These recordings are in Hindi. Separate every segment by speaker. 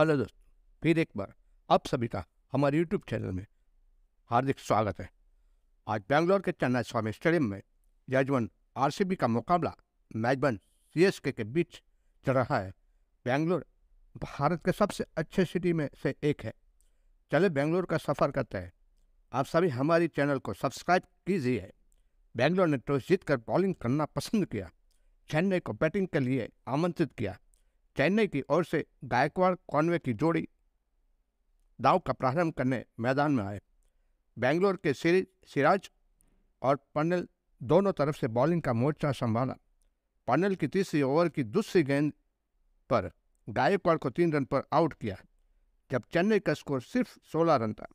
Speaker 1: हेलो दोस्तों फिर एक बार आप सभी का हमारे यूट्यूब चैनल में हार्दिक स्वागत है आज बैंगलोर के चन्ना स्वामी स्टेडियम में यजमान आरसीबी का मुकाबला मैजबन सीएसके के बीच चल रहा है बैंगलोर भारत के सबसे अच्छे सिटी में से एक है चले बेंगलोर का सफ़र करते हैं आप सभी हमारी चैनल को सब्सक्राइब कीजिए बेंगलोर ने टॉस जीतकर बॉलिंग करना पसंद किया चेन्नई को बैटिंग के लिए आमंत्रित किया चेन्नई की ओर से गायकवाड़ कॉन्वे की जोड़ी दाव का प्रारंभ करने मैदान में आए बेंगलोर के सिराज और पनल दोनों तरफ से बॉलिंग का मोर्चा संभाला पनल की तीसरी ओवर की दूसरी गेंद पर गायकवाड़ को तीन रन पर आउट किया जब चेन्नई का स्कोर सिर्फ सोलह रन था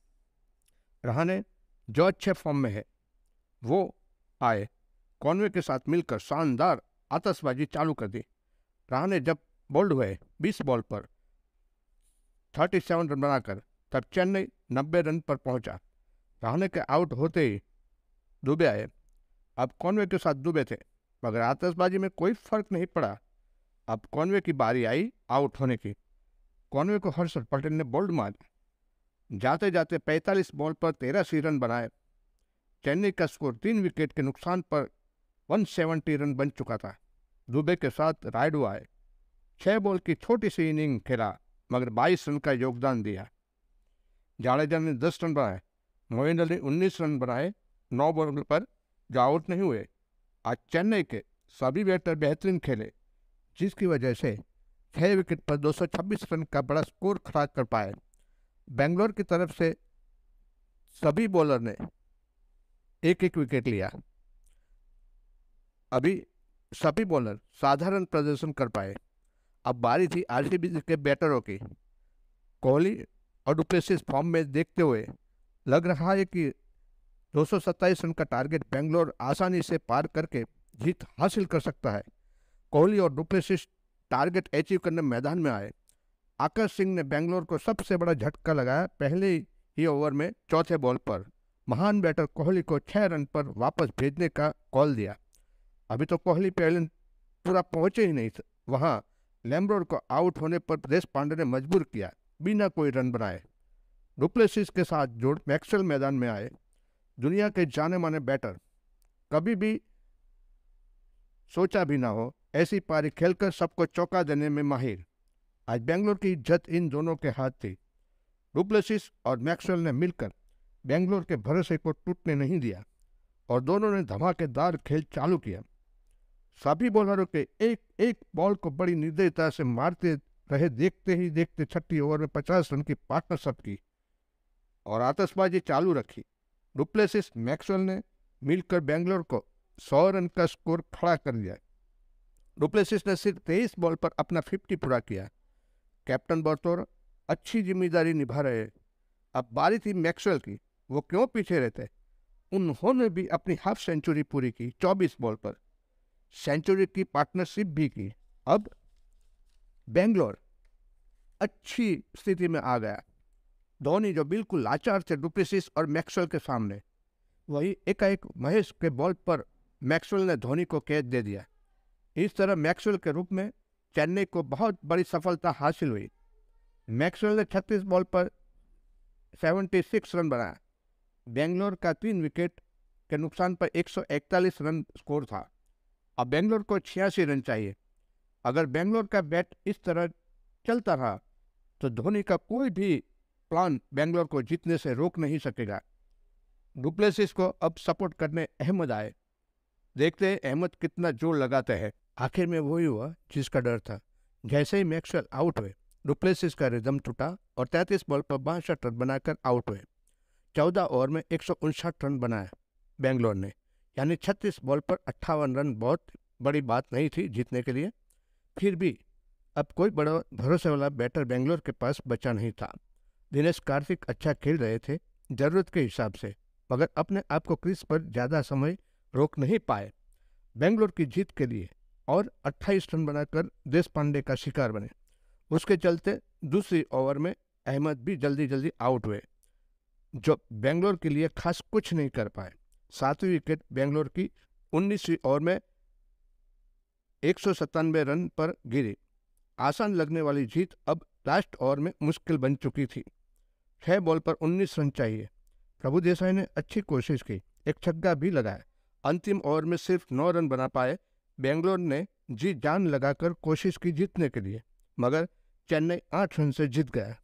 Speaker 1: रहने जो अच्छे फॉर्म में है वो आए कॉन्वे के साथ मिलकर शानदार आतशबाजी चालू कर दी रहा जब बोल्ड हुए 20 बॉल पर 37 रन बनाकर तब चेन्नई 90 रन पर पहुंचा रहने के आउट होते ही दुबे आए अब कॉनवे के साथ दुबे थे मगर आतशबाजी में कोई फर्क नहीं पड़ा अब कॉनवे की बारी आई आउट होने की कॉनवे को हर्षद पटेल ने बोल्ड मार जाते जाते 45 बॉल पर सी रन बनाए चेन्नई का स्कोर तीन विकेट के नुकसान पर 170 रन बन चुका था दुबे के साथ राइड आए छः बॉल की छोटी सी इनिंग खेला मगर 22 रन का योगदान दिया जाडेजा ने 10 रन बनाए मोइन अली 19 रन बनाए नौ बॉल पर जो आउट नहीं हुए आज चेन्नई के सभी बैटर बेहतरीन खेले जिसकी वजह से छः विकेट पर 226 रन का बड़ा स्कोर खड़ा कर पाए बेंगलोर की तरफ से सभी बॉलर ने एक एक विकेट लिया अभी सभी बॉलर साधारण प्रदर्शन कर पाए अब बारी थी आरसीबी के बैटरों की कोहली और डुप्लेसिस फॉर्म में देखते हुए लग रहा है कि दो रन का टारगेट बेंगलोर आसानी से पार करके जीत हासिल कर सकता है कोहली और डुप्लेसिस टारगेट अचीव करने मैदान में आए आकाश सिंह ने बेंगलोर को सबसे बड़ा झटका लगाया पहले ही ओवर में चौथे बॉल पर महान बैटर कोहली को छः रन पर वापस भेजने का कॉल दिया अभी तो कोहली पहले पूरा पहुंचे ही नहीं थे वहाँ लेमरोड को आउट होने पर प्रदेश पांडे ने मजबूर किया बिना कोई रन बनाए डुप्लेसिस के साथ जोड़ मैक्सल मैदान में आए दुनिया के जाने माने बैटर कभी भी सोचा भी ना हो ऐसी पारी खेलकर सबको चौंका देने में माहिर आज बेंगलोर की इज्जत इन दोनों के हाथ थी डुप्लेसिस और मैक्सवेल ने मिलकर बेंगलोर के भरोसे को टूटने नहीं दिया और दोनों ने धमाकेदार खेल चालू किया सभी बॉलरों के एक एक बॉल को बड़ी निर्दयता से मारते रहे देखते ही देखते छठी ओवर में पचास रन की पार्टनरशिप की और आतशबाजी चालू रखी डुप्लेसिस मैक्सवेल ने मिलकर बेंगलोर को सौ रन का स्कोर खड़ा कर दिया डुप्लेसिस ने सिर्फ तेईस बॉल पर अपना फिफ्टी पूरा किया कैप्टन बतौर अच्छी जिम्मेदारी निभा रहे अब बारी थी मैक्सवेल की वो क्यों पीछे रहते उन्होंने भी अपनी हाफ सेंचुरी पूरी की चौबीस बॉल पर सेंचुरी की पार्टनरशिप भी की अब बेंगलोर अच्छी स्थिति में आ गया धोनी जो बिल्कुल लाचार थे डुप्लेसिस और मैक्सवेल के सामने वही एकाएक महेश के बॉल पर मैक्सवेल ने धोनी को कैच दे दिया इस तरह मैक्सवेल के रूप में चेन्नई को बहुत बड़ी सफलता हासिल हुई मैक्सवेल ने 36 बॉल पर 76 रन बनाया बेंगलोर का तीन विकेट के नुकसान पर 141 रन स्कोर था अब बेंगलोर को छियासी रन चाहिए अगर बेंगलोर का बैट इस तरह चलता रहा तो धोनी का कोई भी प्लान बेंगलोर को जीतने से रोक नहीं सकेगा डुप्लेसिस को अब सपोर्ट करने अहमद आए देखते हैं अहमद कितना जोर लगाते हैं आखिर में वही हुआ जिसका डर था जैसे ही मैक्सवेल आउट हुए डुप्लेसिस का रिदम टूटा और 33 बॉल पर बासठ रन बनाकर आउट हुए चौदह ओवर में एक रन बनाया बेंगलोर ने यानी छत्तीस बॉल पर अट्ठावन रन बहुत बड़ी बात नहीं थी जीतने के लिए फिर भी अब कोई बड़ा भरोसे वाला बैटर बेंगलोर के पास बचा नहीं था दिनेश कार्तिक अच्छा खेल रहे थे ज़रूरत के हिसाब से मगर अपने आप को क्रिस पर ज़्यादा समय रोक नहीं पाए बेंगलोर की जीत के लिए और 28 रन बनाकर देश पांडे का शिकार बने उसके चलते दूसरी ओवर में अहमद भी जल्दी जल्दी आउट हुए जो बेंगलोर के लिए खास कुछ नहीं कर पाए सातवीं विकेट बेंगलोर की उन्नीसवीं ओवर में एक रन पर गिरी आसान लगने वाली जीत अब लास्ट ओवर में मुश्किल बन चुकी थी छह बॉल पर 19 रन चाहिए प्रभु देसाई ने अच्छी कोशिश की एक छक्का भी लगाया अंतिम ओवर में सिर्फ नौ रन बना पाए बेंगलोर ने जी जान लगाकर कोशिश की जीतने के लिए मगर चेन्नई आठ रन से जीत गया